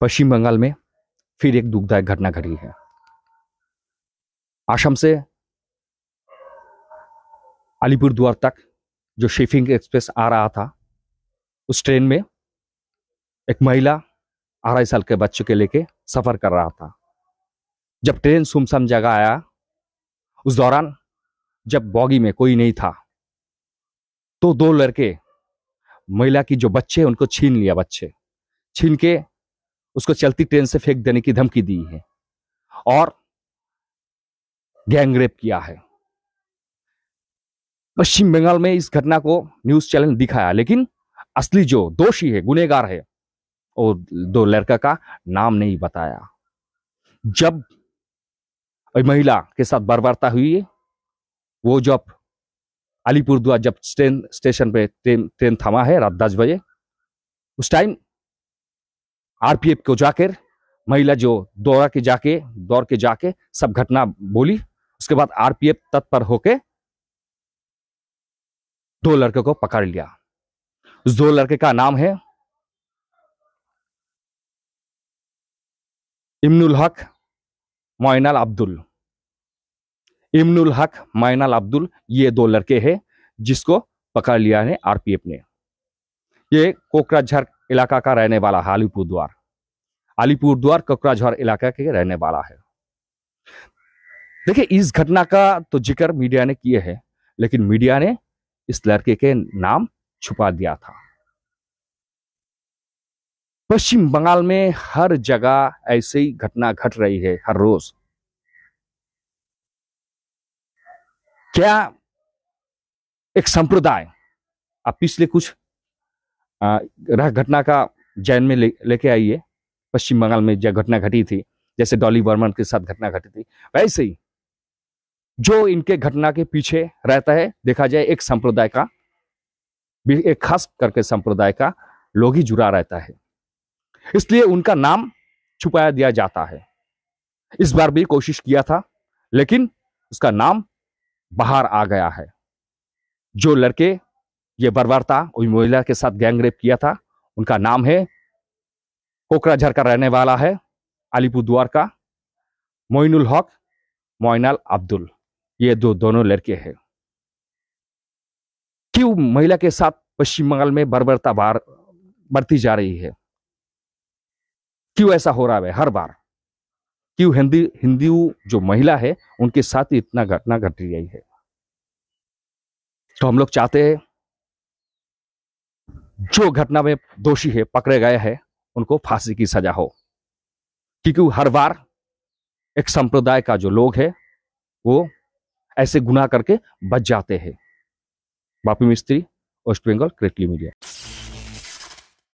पश्चिम बंगाल में फिर एक दुखदायक घटना घटी है आसम से अलीपुर द्वार तक जो शिफिंग एक्सप्रेस आ रहा था उस ट्रेन में एक महिला अढ़ाई साल के बच्चे के लेके सफ़र कर रहा था जब ट्रेन सुमसम जगह आया उस दौरान जब बॉगी में कोई नहीं था तो दो लड़के महिला की जो बच्चे उनको छीन लिया बच्चे छीन के उसको चलती ट्रेन से फेंक देने की धमकी दी है और गैंगरेप किया है पश्चिम बंगाल में इस घटना को न्यूज चैनल दिखाया लेकिन असली जो दोषी है गुनेगार है और दो लड़का का नाम नहीं बताया जब महिला के साथ बर्बरता हुई है वो जब अलीपुर द्वार जब ट्रेन स्टेशन पे ट्रेन ट्रेन थमा है रात दस बजे उस टाइम आरपीएफ को जाकर महिला जो दौड़ा के जाके दौड़ के जाके सब घटना बोली उसके बाद आरपीएफ तत्पर होके दो लड़के को पकड़ लिया उस दो लड़के का नाम है इमनुल हक मोइनल अब्दुल इमनुल हक मोइनल अब्दुल ये दो लड़के हैं जिसको पकड़ लिया है आरपीएफ ने ये कोकराझार इलाका का रहने वाला हालीपुर द्वार द्वार ककराझार इलाका के रहने वाला है देखिए इस घटना का तो जिक्र मीडिया ने किए है लेकिन मीडिया ने इस लड़के के नाम छुपा दिया था पश्चिम बंगाल में हर जगह ऐसी घटना घट रही है हर रोज क्या एक संप्रदाय आप पिछले कुछ घटना का जैन में ले लेके आइए पश्चिम बंगाल में जो घटना घटी थी जैसे डॉली वर्मन के साथ घटना घटी थी वैसे ही जो इनके घटना के पीछे रहता है देखा जाए एक संप्रदाय का एक खास करके संप्रदाय का लोग ही जुड़ा रहता है इसलिए उनका नाम छुपाया दिया जाता है इस बार भी कोशिश किया था लेकिन उसका नाम बाहर आ गया है जो लड़के ये बर्बरता कोई महिला के साथ गैंगरेप किया था उनका नाम है कोकराझार का रहने वाला है अलीपुरद्वार का मोइनुल हक मोइनाल अब्दुल ये दो दोनों लड़के हैं क्यों महिला के साथ पश्चिम बंगाल में बर्बरता बार बढ़ती जा रही है क्यों ऐसा हो रहा है हर बार क्यों हिंदी हिंदी जो महिला है उनके साथ इतना घटना घट रही है तो हम लोग चाहते हैं जो घटना में दोषी है पकड़े गए हैं उनको फांसी की सजा हो क्योंकि हर बार एक संप्रदाय का जो लोग है वो ऐसे गुनाह करके बच जाते हैं बापी मिस्त्री वेस्ट बंगाल क्रिकली मीडिया